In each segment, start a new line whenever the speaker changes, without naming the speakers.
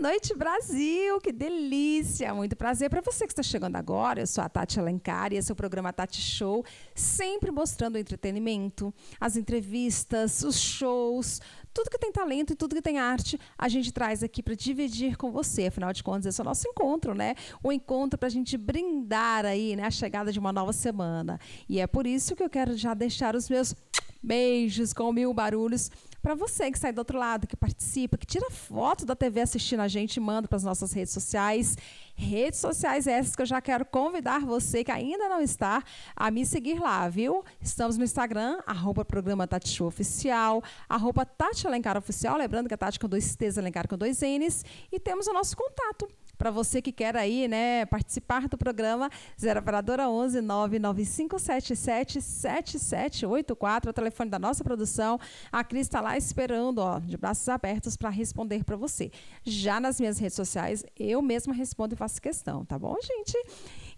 noite, Brasil! Que delícia! Muito prazer para você que está chegando agora. Eu sou a Tati Alencar e esse é o programa Tati Show, sempre mostrando o entretenimento, as entrevistas, os shows, tudo que tem talento e tudo que tem arte, a gente traz aqui para dividir com você. Afinal de contas, esse é o nosso encontro, né? O encontro para a gente brindar aí, né? A chegada de uma nova semana. E é por isso que eu quero já deixar os meus beijos com mil barulhos para você que sai do outro lado, que participa, que tira foto da TV assistindo a gente, manda para as nossas redes sociais. Redes sociais essas que eu já quero convidar você que ainda não está a me seguir lá, viu? Estamos no Instagram, arroba programa Tati Show Oficial, arroba Tati Alencar Oficial, lembrando que a Tati com dois T's, Alencar com dois N's, e temos o nosso contato, para você que quer aí, né, participar do programa, 0 operadora 11 99577 7784, o telefone da nossa produção. A Cris está lá esperando, ó, de braços abertos para responder para você. Já nas minhas redes sociais, eu mesma respondo e faço questão, tá bom, gente?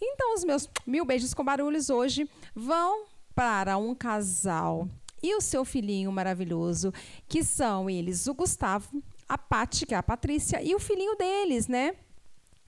Então, os meus mil beijos com barulhos hoje vão para um casal e o seu filhinho maravilhoso, que são eles o Gustavo, a Pati, que é a Patrícia, e o filhinho deles, né?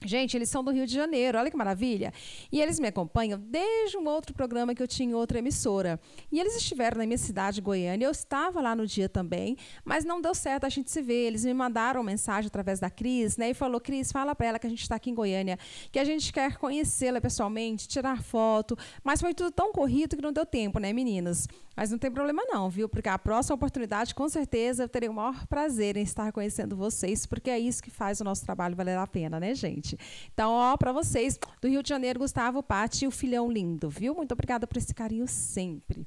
Gente, eles são do Rio de Janeiro, olha que maravilha. E eles me acompanham desde um outro programa que eu tinha em outra emissora. E eles estiveram na minha cidade, Goiânia. Eu estava lá no dia também, mas não deu certo a gente se ver. Eles me mandaram mensagem através da Cris, né? E falou: Cris, fala para ela que a gente está aqui em Goiânia, que a gente quer conhecê-la pessoalmente, tirar foto. Mas foi tudo tão corrido que não deu tempo, né, meninas? Mas não tem problema, não, viu? Porque a próxima oportunidade, com certeza, eu terei o maior prazer em estar conhecendo vocês, porque é isso que faz o nosso trabalho valer a pena, né, gente? gente. Então, ó, para vocês do Rio de Janeiro, Gustavo Patti, o filhão lindo, viu? Muito obrigada por esse carinho sempre.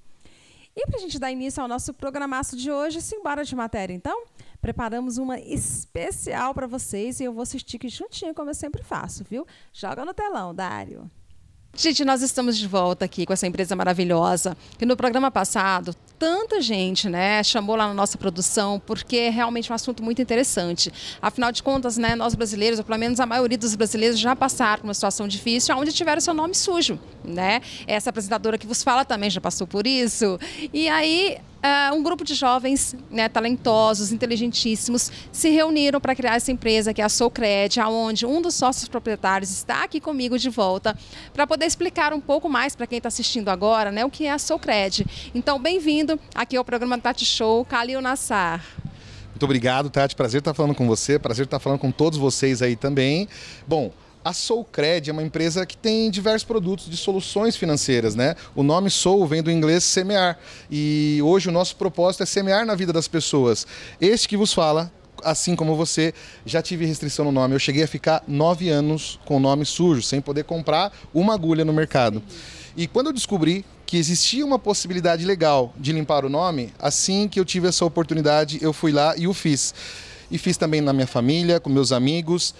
E para a gente dar início ao nosso programaço de hoje, simbora de matéria, então? Preparamos uma especial para vocês e eu vou assistir aqui juntinho, como eu sempre faço, viu? Joga no telão, Dário. Gente, nós estamos de volta aqui com essa empresa maravilhosa. E no programa passado, tanta gente, né, chamou lá na nossa produção, porque é realmente um assunto muito interessante. Afinal de contas, né, nós brasileiros, ou pelo menos a maioria dos brasileiros, já passaram por uma situação difícil, onde tiveram seu nome sujo, né? Essa apresentadora que vos fala também já passou por isso. E aí, Uh, um grupo de jovens né, talentosos, inteligentíssimos, se reuniram para criar essa empresa que é a Soucred, onde um dos sócios proprietários está aqui comigo de volta para poder explicar um pouco mais para quem está assistindo agora né, o que é a Soucred. Então, bem-vindo aqui ao programa Tati Show, Kalil Nassar.
Muito obrigado, Tati. Prazer estar falando com você, prazer estar falando com todos vocês aí também. Bom, a Soulcred é uma empresa que tem diversos produtos de soluções financeiras, né? O nome Soul vem do inglês semear. E hoje o nosso propósito é semear na vida das pessoas. Este que vos fala assim como você, já tive restrição no nome. Eu cheguei a ficar nove anos com o nome sujo, sem poder comprar uma agulha no mercado. E quando eu descobri que existia uma possibilidade legal de limpar o nome, assim que eu tive essa oportunidade, eu fui lá e o fiz. E fiz também na minha família, com meus amigos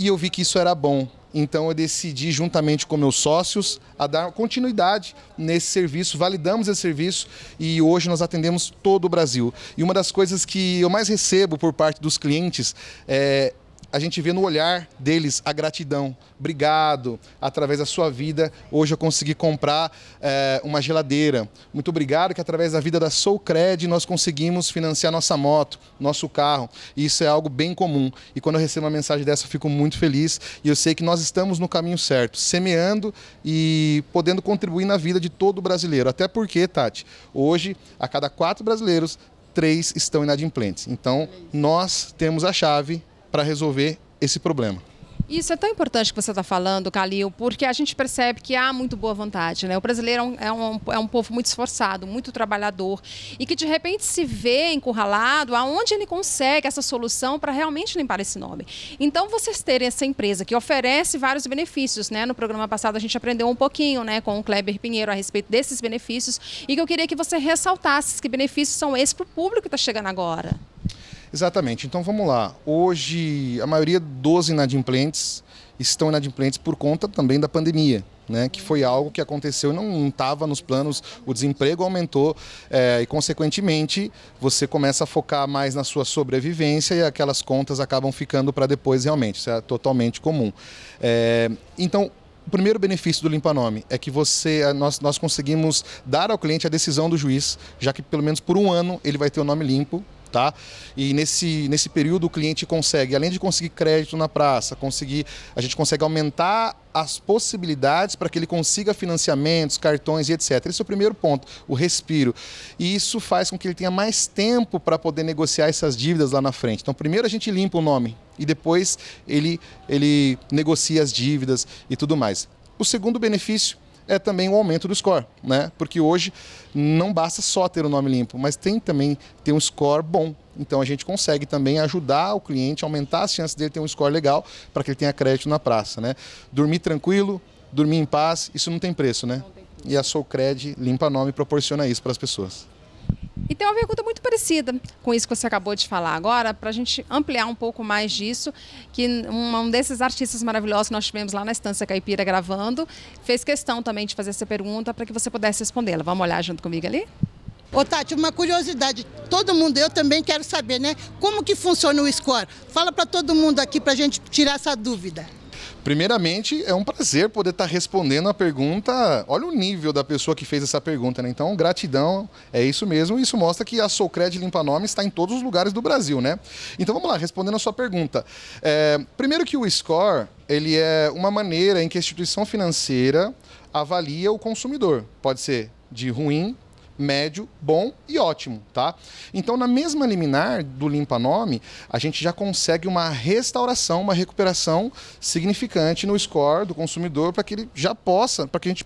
e eu vi que isso era bom. Então eu decidi, juntamente com meus sócios, a dar continuidade nesse serviço, validamos esse serviço e hoje nós atendemos todo o Brasil. E uma das coisas que eu mais recebo por parte dos clientes é a gente vê no olhar deles a gratidão. Obrigado, através da sua vida, hoje eu consegui comprar é, uma geladeira. Muito obrigado que através da vida da Soulcred nós conseguimos financiar nossa moto, nosso carro. E isso é algo bem comum. E quando eu recebo uma mensagem dessa, eu fico muito feliz e eu sei que nós estamos no caminho certo, semeando e podendo contribuir na vida de todo brasileiro. Até porque, Tati, hoje, a cada quatro brasileiros, três estão inadimplentes. Então, nós temos a chave para resolver esse problema.
Isso é tão importante que você está falando, Calil, porque a gente percebe que há muito boa vontade. Né? O brasileiro é um, é, um, é um povo muito esforçado, muito trabalhador, e que de repente se vê encurralado aonde ele consegue essa solução para realmente limpar esse nome. Então, vocês terem essa empresa que oferece vários benefícios. Né? No programa passado, a gente aprendeu um pouquinho né, com o Kleber Pinheiro a respeito desses benefícios, e que eu queria que você ressaltasse que benefícios são esses para o público que está chegando agora.
Exatamente. Então vamos lá. Hoje, a maioria dos inadimplentes estão inadimplentes por conta também da pandemia. Né, que foi algo que aconteceu, e não estava nos planos, o desemprego aumentou é, e, consequentemente, você começa a focar mais na sua sobrevivência e aquelas contas acabam ficando para depois realmente. Isso é totalmente comum. É, então, o primeiro benefício do Limpa Nome é que você, eh, nós, nós conseguimos dar ao cliente a decisão do juiz, já que pelo menos por um ano ele vai ter o nome limpo tá? E nesse, nesse período o cliente consegue, além de conseguir crédito na praça, conseguir, a gente consegue aumentar as possibilidades para que ele consiga financiamentos, cartões e etc. Esse é o primeiro ponto, o respiro. E isso faz com que ele tenha mais tempo para poder negociar essas dívidas lá na frente. Então, primeiro a gente limpa o nome e depois ele, ele negocia as dívidas e tudo mais. O segundo benefício é também o aumento do score, né? Porque hoje não basta só ter o um nome limpo, mas tem também ter um score bom. Então a gente consegue também ajudar o cliente a aumentar as chances dele ter um score legal para que ele tenha crédito na praça, né? Dormir tranquilo, dormir em paz, isso não tem preço, né? Não tem preço. E a Soulcred limpa nome proporciona isso para as pessoas.
E tem uma pergunta muito parecida com isso que você acabou de falar agora, para a gente ampliar um pouco mais disso, que um, um desses artistas maravilhosos que nós tivemos lá na Estância Caipira gravando, fez questão também de fazer essa pergunta para que você pudesse respondê-la. Vamos olhar junto comigo ali? Ô Tati, uma curiosidade, todo mundo, eu também quero saber, né? Como que funciona o score? Fala para todo mundo aqui para a gente tirar essa dúvida.
Primeiramente, é um prazer poder estar tá respondendo a pergunta. Olha o nível da pessoa que fez essa pergunta, né? Então, gratidão, é isso mesmo. Isso mostra que a Solcred Limpa Nome está em todos os lugares do Brasil, né? Então, vamos lá, respondendo a sua pergunta. É, primeiro que o score, ele é uma maneira em que a instituição financeira avalia o consumidor. Pode ser de ruim médio, bom e ótimo, tá? Então, na mesma liminar do limpa nome, a gente já consegue uma restauração, uma recuperação significante no score do consumidor para que ele já possa, para que a gente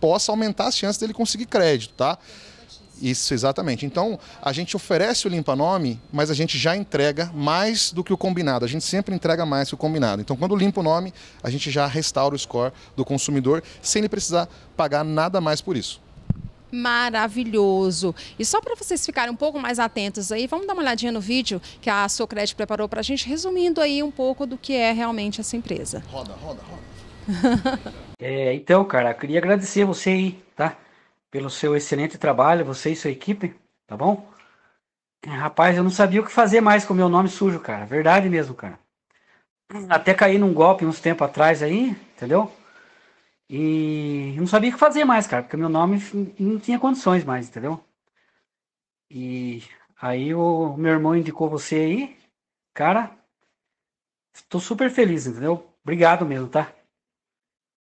possa aumentar as chances dele conseguir crédito, tá? Isso, exatamente. Então, a gente oferece o limpa-nome, mas a gente já entrega mais do que o combinado. A gente sempre entrega mais que o combinado. Então, quando limpa o nome, a gente já restaura o score do consumidor sem ele precisar pagar nada mais por isso
maravilhoso. E só para vocês ficarem um pouco mais atentos aí, vamos dar uma olhadinha no vídeo que a Socred preparou para a gente, resumindo aí um pouco do que é realmente essa empresa. Roda, roda, roda.
é, então, cara, queria agradecer você aí, tá? Pelo seu excelente trabalho, você e sua equipe, tá bom? É, rapaz, eu não sabia o que fazer mais com o meu nome sujo, cara. Verdade mesmo, cara. Até caí num golpe uns tempos atrás aí, entendeu? E eu não sabia o que fazer mais, cara, porque meu nome não tinha condições mais, entendeu? E aí o meu irmão indicou você aí, cara, estou
super feliz, entendeu? Obrigado mesmo, tá?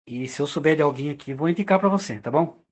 E se eu souber de alguém aqui, vou indicar para você, tá bom?